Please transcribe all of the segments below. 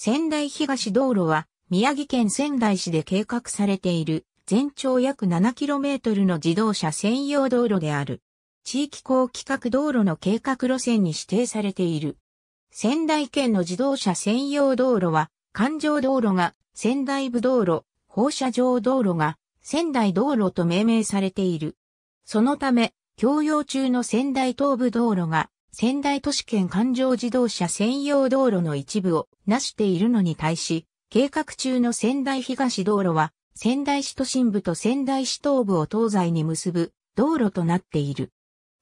仙台東道路は、宮城県仙台市で計画されている、全長約 7km の自動車専用道路である。地域高規格道路の計画路線に指定されている。仙台県の自動車専用道路は、環状道路が仙台部道路、放射状道路が仙台道路と命名されている。そのため、供用中の仙台東部道路が仙台都市圏環状自動車専用道路の一部をなしているのに対し、計画中の仙台東道路は、仙台市都心部と仙台市東部を東西に結ぶ道路となっている。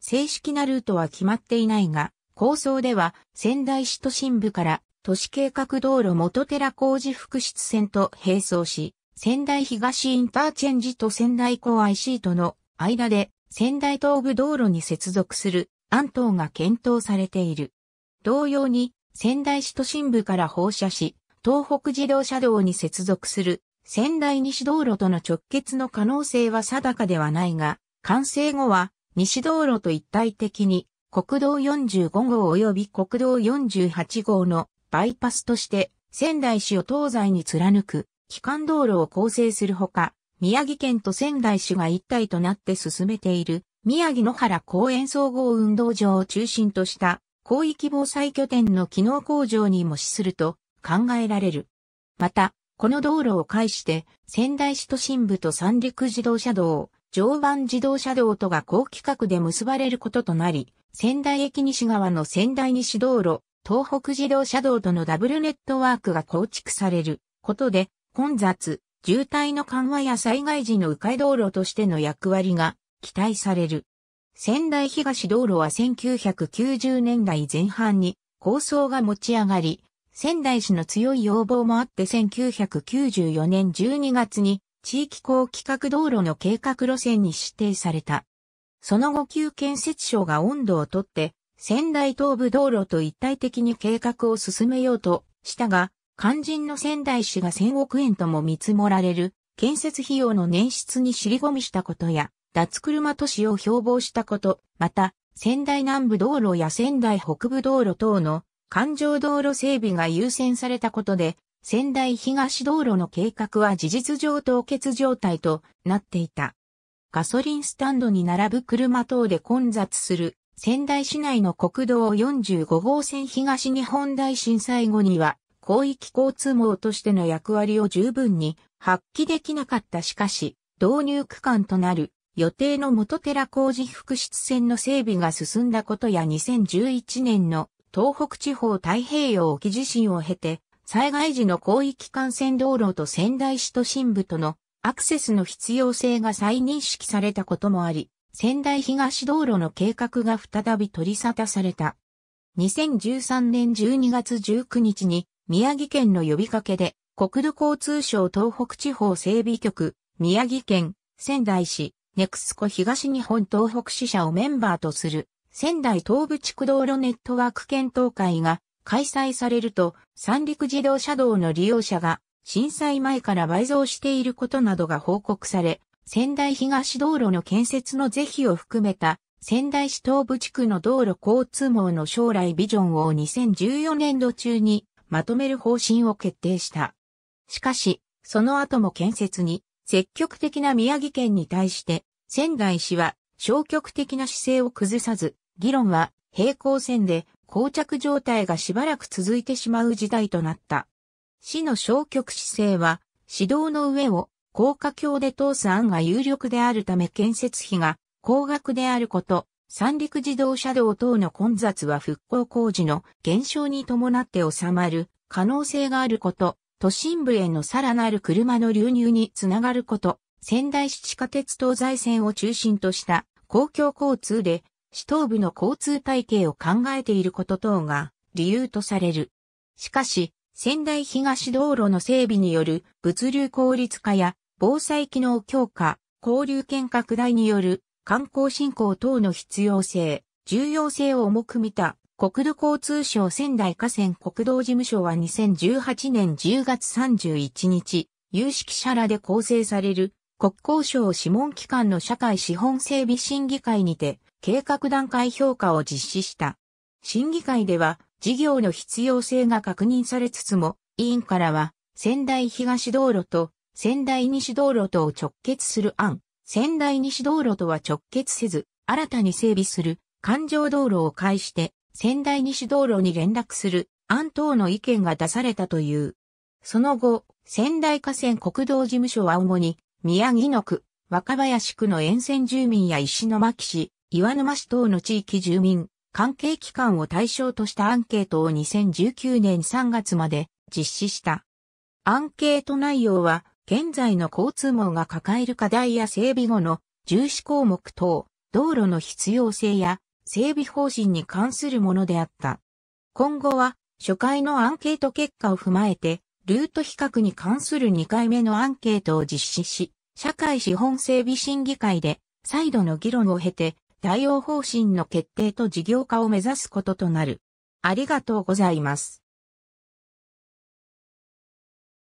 正式なルートは決まっていないが、構想では仙台市都心部から都市計画道路元寺工事福祉線と並走し、仙台東インターチェンジと仙台港 IC との間で仙台東部道路に接続する安東が検討されている。同様に、仙台市都心部から放射し、東北自動車道に接続する仙台西道路との直結の可能性は定かではないが、完成後は西道路と一体的に国道45号及び国道48号のバイパスとして仙台市を東西に貫く基幹道路を構成するほか、宮城県と仙台市が一体となって進めている宮城野原公園総合運動場を中心とした広域防災拠点の機能向上にも資すると考えられる。また、この道路を介して仙台市都心部と三陸自動車道、常磐自動車道とが高規格で結ばれることとなり、仙台駅西側の仙台西道路、東北自動車道とのダブルネットワークが構築されることで、混雑、渋滞の緩和や災害時の迂回道路としての役割が期待される。仙台東道路は1990年代前半に構想が持ち上がり、仙台市の強い要望もあって1994年12月に地域公規格道路の計画路線に指定された。その後旧建設省が温度をとって、仙台東部道路と一体的に計画を進めようとしたが、肝心の仙台市が1000億円とも見積もられる建設費用の捻出に尻込みしたことや、脱車都市を標榜したこと、また、仙台南部道路や仙台北部道路等の環状道路整備が優先されたことで、仙台東道路の計画は事実上凍結状態となっていた。ガソリンスタンドに並ぶ車等で混雑する仙台市内の国道45号線東日本大震災後には広域交通網としての役割を十分に発揮できなかったしかし導入区間となる予定の元寺工事副出線の整備が進んだことや2011年の東北地方太平洋沖地震を経て、災害時の広域幹線道路と仙台市都心部とのアクセスの必要性が再認識されたこともあり、仙台東道路の計画が再び取り沙汰された。2013年12月19日に宮城県の呼びかけで国土交通省東北地方整備局、宮城県、仙台市、ネクスコ東日本東北支社をメンバーとする仙台東部地区道路ネットワーク検討会が開催されると三陸自動車道の利用者が震災前から倍増していることなどが報告され、仙台東道路の建設の是非を含めた仙台市東部地区の道路交通網の将来ビジョンを2014年度中にまとめる方針を決定した。しかし、その後も建設に積極的な宮城県に対して、仙台市は消極的な姿勢を崩さず、議論は平行線で膠着状態がしばらく続いてしまう事態となった。市の消極姿勢は、指導の上を高架橋で通す案が有力であるため建設費が高額であること、三陸自動車道等の混雑は復興工事の減少に伴って収まる可能性があること、都心部へのさらなる車の流入につながること、仙台市地下鉄東西線を中心とした公共交通で、市東部の交通体系を考えていること等が理由とされる。しかし、仙台東道路の整備による物流効率化や防災機能強化、交流圏拡大による観光振興等の必要性、重要性を重く見た国土交通省仙台河川国道事務所は2018年10月31日、有識者らで構成される国交省諮問機関の社会資本整備審議会にて計画段階評価を実施した。審議会では事業の必要性が確認されつつも、委員からは仙台東道路と仙台西道路とを直結する案、仙台西道路とは直結せず、新たに整備する環状道路を介して仙台西道路に連絡する安藤の意見が出されたという。その後、仙台河川国道事務所は主に、宮城野区、若林区の沿線住民や石巻市、岩沼市等の地域住民、関係機関を対象としたアンケートを2019年3月まで実施した。アンケート内容は、現在の交通網が抱える課題や整備後の重視項目等、道路の必要性や整備方針に関するものであった。今後は、初回のアンケート結果を踏まえて、ルート比較に関する2回目のアンケートを実施し、社会資本整備審議会で、再度の議論を経て、対応方針の決定と事業化を目指すこととなる。ありがとうございます。